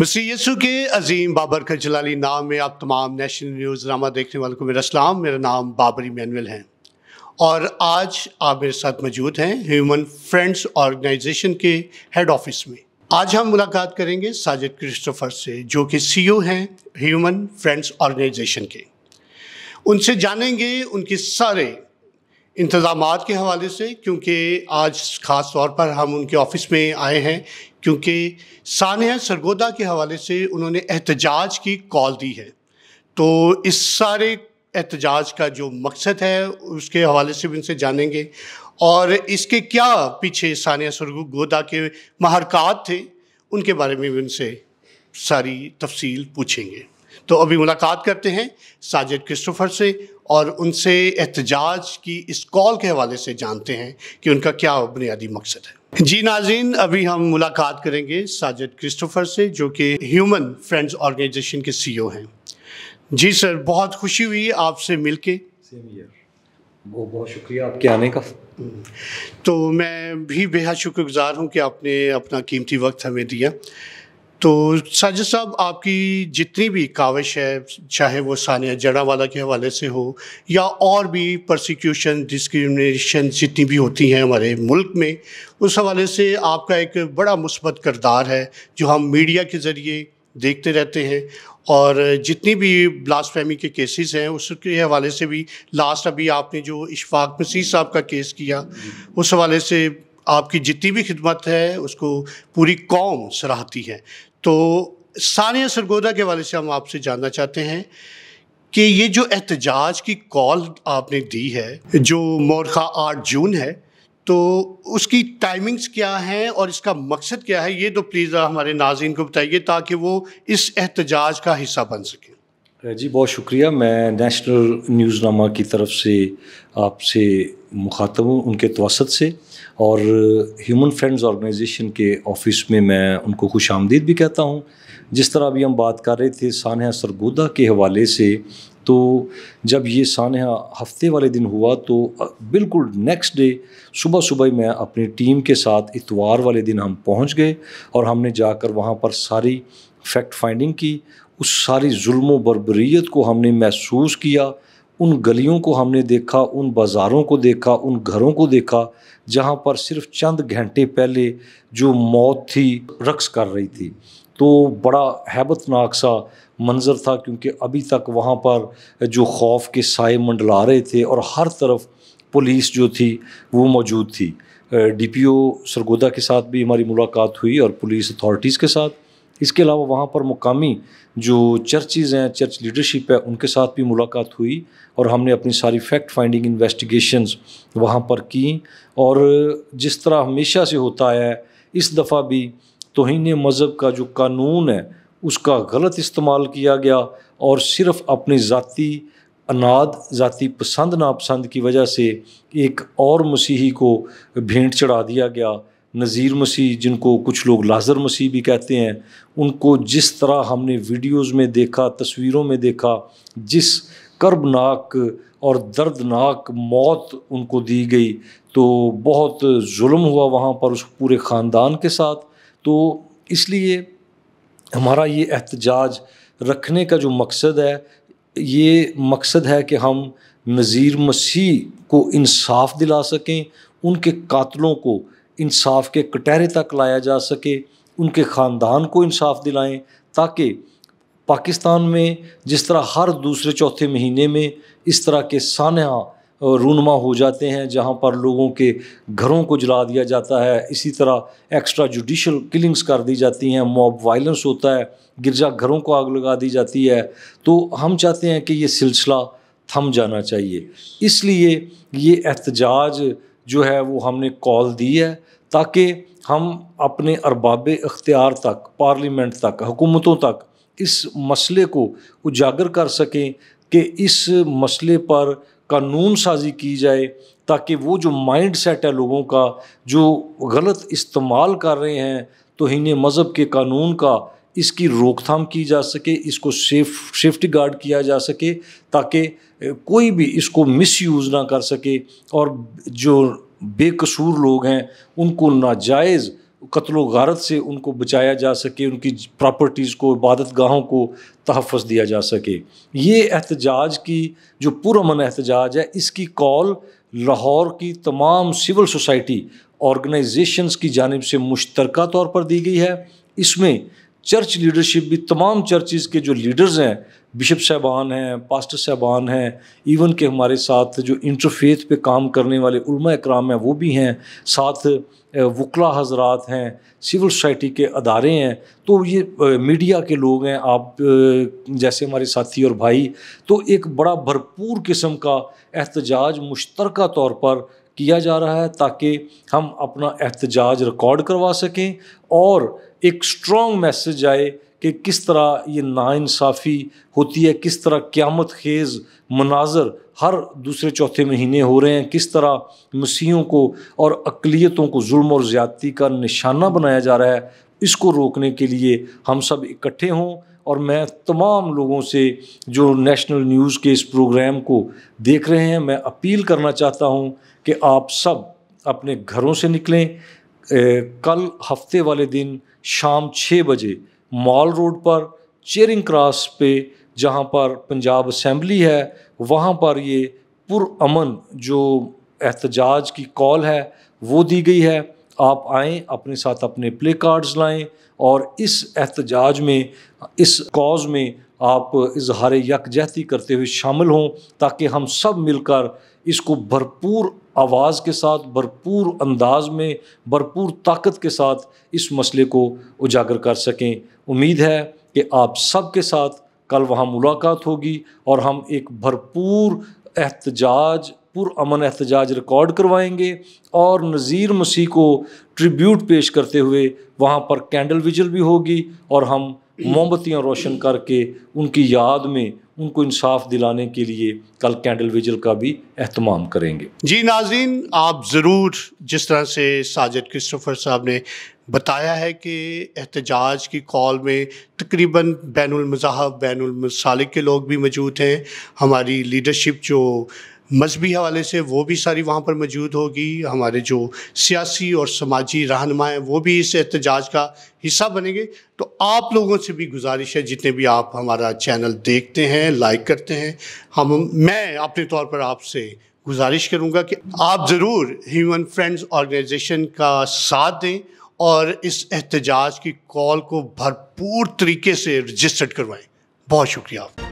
مسیح یسو کے عظیم بابر کا جلالی نام میں آپ تمام نیشنل نیوز ڈرامہ دیکھنے والے کو میرا سلام میرا نام بابری مینول ہے اور آج آپ میرے ساتھ موجود ہیں ہیومن فرینڈس آرگنائزیشن کے ہیڈ آفس میں آج ہم ملاقات کریں گے ساجد کرسٹوفر سے جو کہ سی او ہیں ہیومن فرینڈس آرگنائزیشن کے ان سے جانیں گے ان کے سارے انتظامات کے حوالے سے کیونکہ آج خاص طور پر ہم ان کے آفس میں آئے ہیں کیونکہ سانحہ سرگودا کے حوالے سے انہوں نے احتجاج کی کال دی ہے تو اس سارے احتجاج کا جو مقصد ہے اس کے حوالے سے بھی ان سے جانیں گے اور اس کے کیا پیچھے سرگو سرگودا کے محرکات تھے ان کے بارے میں بھی ان سے ساری تفصیل پوچھیں گے تو ابھی ملاقات کرتے ہیں ساجد کرسٹوفر سے اور ان سے احتجاج کی اس کال کے حوالے سے جانتے ہیں کہ ان کا کیا بنیادی مقصد ہے جی ناظرین ابھی ہم ملاقات کریں گے ساجد کرسٹوفر سے جو کہ ہیومن فرینڈز آرگنائزیشن کے سی او ہیں جی سر بہت خوشی ہوئی آپ سے مل کے بہت شکریہ آپ کے آنے کا تو میں بھی بے حد شکر گزار ہوں کہ آپ نے اپنا قیمتی وقت ہمیں دیا تو ساجد صاحب آپ کی جتنی بھی کاوش ہے چاہے وہ ثانیہ جڑا والا کے حوالے سے ہو یا اور بھی پرسیکیوشن ڈسکریمنیشن جتنی بھی ہوتی ہیں ہمارے ملک میں اس حوالے سے آپ کا ایک بڑا مثبت کردار ہے جو ہم میڈیا کے ذریعے دیکھتے رہتے ہیں اور جتنی بھی بلاسٹ فہمی کے کیسز ہیں اس کے حوالے سے بھی لاسٹ ابھی آپ نے جو اشفاق مسیح صاحب کا کیس کیا اس حوالے سے آپ کی جتنی بھی خدمت ہے اس کو پوری قوم سراہتی ہے تو ثانیہ سرگودا کے والے سے ہم آپ سے جاننا چاہتے ہیں کہ یہ جو احتجاج کی کال آپ نے دی ہے جو مورخہ آٹھ جون ہے تو اس کی ٹائمنگز کیا ہیں اور اس کا مقصد کیا ہے یہ تو پلیز ہمارے ناظرین کو بتائیے تاکہ وہ اس احتجاج کا حصہ بن سکیں جی بہت شکریہ میں نیشنل نیوز نامہ کی طرف سے آپ سے مخاطب ہوں ان کے توسط سے اور ہیومن فرینڈز آرگنائزیشن کے آفس میں میں ان کو خوش آمدید بھی کہتا ہوں جس طرح ابھی ہم بات کر رہے تھے سانحہ سرگودہ کے حوالے سے تو جب یہ سانحہ ہفتے والے دن ہوا تو بالکل نیکسٹ ڈے صبح صبح ہی میں اپنی ٹیم کے ساتھ اتوار والے دن ہم پہنچ گئے اور ہم نے جا کر وہاں پر ساری فیکٹ فائنڈنگ کی اس ساری ظلم و بربریت کو ہم نے محسوس کیا ان گلیوں کو ہم نے دیکھا ان بازاروں کو دیکھا ان گھروں کو دیکھا جہاں پر صرف چند گھنٹے پہلے جو موت تھی رقص کر رہی تھی تو بڑا ہیبت ناک سا منظر تھا کیونکہ ابھی تک وہاں پر جو خوف کے سائے منڈلا رہے تھے اور ہر طرف پولیس جو تھی وہ موجود تھی ڈی پی او سرگودا کے ساتھ بھی ہماری ملاقات ہوئی اور پولیس اتھارٹیز کے ساتھ اس کے علاوہ وہاں پر مقامی جو چرچز ہیں چرچ لیڈرشپ ہے ان کے ساتھ بھی ملاقات ہوئی اور ہم نے اپنی ساری فیکٹ فائنڈنگ انویسٹیگیشنز وہاں پر کیں اور جس طرح ہمیشہ سے ہوتا ہے اس دفعہ بھی توہین مذہب کا جو قانون ہے اس کا غلط استعمال کیا گیا اور صرف اپنی ذاتی اناد ذاتی پسند ناپسند کی وجہ سے ایک اور مسیحی کو بھینٹ چڑھا دیا گیا نذیر مسیح جن کو کچھ لوگ لازر مسیح بھی کہتے ہیں ان کو جس طرح ہم نے ویڈیوز میں دیکھا تصویروں میں دیکھا جس کربناک اور دردناک موت ان کو دی گئی تو بہت ظلم ہوا وہاں پر اس پورے خاندان کے ساتھ تو اس لیے ہمارا یہ احتجاج رکھنے کا جو مقصد ہے یہ مقصد ہے کہ ہم نذیر مسیح کو انصاف دلا سکیں ان کے قاتلوں کو انصاف کے کٹہرے تک لایا جا سکے ان کے خاندان کو انصاف دلائیں تاکہ پاکستان میں جس طرح ہر دوسرے چوتھے مہینے میں اس طرح کے سانحہ رونما ہو جاتے ہیں جہاں پر لوگوں کے گھروں کو جلا دیا جاتا ہے اسی طرح ایکسٹرا جوڈیشل کلنگز کر دی جاتی ہیں موب وائلنس ہوتا ہے گرجا گھروں کو آگ لگا دی جاتی ہے تو ہم چاہتے ہیں کہ یہ سلسلہ تھم جانا چاہیے اس لیے یہ احتجاج جو ہے وہ ہم نے کال دی ہے تاکہ ہم اپنے ارباب اختیار تک پارلیمنٹ تک حکومتوں تک اس مسئلے کو اجاگر کر سکیں کہ اس مسئلے پر قانون سازی کی جائے تاکہ وہ جو مائنڈ سیٹ ہے لوگوں کا جو غلط استعمال کر رہے ہیں توہین مذہب کے قانون کا اس کی روک تھام کی جا سکے اس کو سیف سیفٹی گارڈ کیا جا سکے تاکہ کوئی بھی اس کو مس یوز نہ کر سکے اور جو بے قصور لوگ ہیں ان کو ناجائز قتل و غارت سے ان کو بچایا جا سکے ان کی پراپرٹیز کو عبادت گاہوں کو تحفظ دیا جا سکے یہ احتجاج کی جو پرامن احتجاج ہے اس کی کال لاہور کی تمام سول سوسائٹی آرگنائزیشنز کی جانب سے مشترکہ طور پر دی گئی ہے اس میں چرچ لیڈرشپ بھی تمام چرچز کے جو لیڈرز ہیں بشپ صاحبان ہیں پاسٹر صاحبان ہیں ایون کہ ہمارے ساتھ جو انٹرفیتھ پہ کام کرنے والے علماء اکرام ہیں وہ بھی ہیں ساتھ وکلا حضرات ہیں سول سوسائٹی کے ادارے ہیں تو یہ میڈیا کے لوگ ہیں آپ جیسے ہمارے ساتھی اور بھائی تو ایک بڑا بھرپور قسم کا احتجاج مشترکہ طور پر کیا جا رہا ہے تاکہ ہم اپنا احتجاج ریکارڈ کروا سکیں اور ایک اسٹرانگ میسج آئے کہ کس طرح یہ ناانصافی ہوتی ہے کس طرح قیامت خیز مناظر ہر دوسرے چوتھے مہینے ہو رہے ہیں کس طرح مسیحوں کو اور اقلیتوں کو ظلم اور زیادتی کا نشانہ بنایا جا رہا ہے اس کو روکنے کے لیے ہم سب اکٹھے ہوں اور میں تمام لوگوں سے جو نیشنل نیوز کے اس پروگرام کو دیکھ رہے ہیں میں اپیل کرنا چاہتا ہوں کہ آپ سب اپنے گھروں سے نکلیں کل ہفتے والے دن شام چھ بجے مال روڈ پر چیرنگ کراس پہ جہاں پر پنجاب اسمبلی ہے وہاں پر یہ پرامن جو احتجاج کی کال ہے وہ دی گئی ہے آپ آئیں اپنے ساتھ اپنے پلے کارڈز لائیں اور اس احتجاج میں اس کاز میں آپ اظہار یکجہتی کرتے ہوئے شامل ہوں تاکہ ہم سب مل کر اس کو بھرپور آواز کے ساتھ بھرپور انداز میں بھرپور طاقت کے ساتھ اس مسئلے کو اجاگر کر سکیں امید ہے کہ آپ سب کے ساتھ کل وہاں ملاقات ہوگی اور ہم ایک بھرپور احتجاج پر امن احتجاج ریکارڈ کروائیں گے اور نظیر مسیح کو ٹریبیوٹ پیش کرتے ہوئے وہاں پر کینڈل ویجل بھی ہوگی اور ہم موم بتیاں روشن کر کے ان کی یاد میں ان کو انصاف دلانے کے لیے کل کینڈل ویجل کا بھی اہتمام کریں گے جی ناظرین آپ ضرور جس طرح سے ساجد کرسٹوفر صاحب نے بتایا ہے کہ احتجاج کی کال میں تقریباً بین المذاہب بین المسالک کے لوگ بھی موجود ہیں ہماری لیڈرشپ جو مذہبی حوالے سے وہ بھی ساری وہاں پر موجود ہوگی ہمارے جو سیاسی اور سماجی رہنما ہیں وہ بھی اس احتجاج کا حصہ بنیں گے تو آپ لوگوں سے بھی گزارش ہے جتنے بھی آپ ہمارا چینل دیکھتے ہیں لائک کرتے ہیں ہم میں اپنے طور پر آپ سے گزارش کروں گا کہ آپ ضرور ہیومن فرینڈز آرگنائزیشن کا ساتھ دیں اور اس احتجاج کی کال کو بھرپور طریقے سے رجسٹرڈ کروائیں بہت شکریہ آپ کا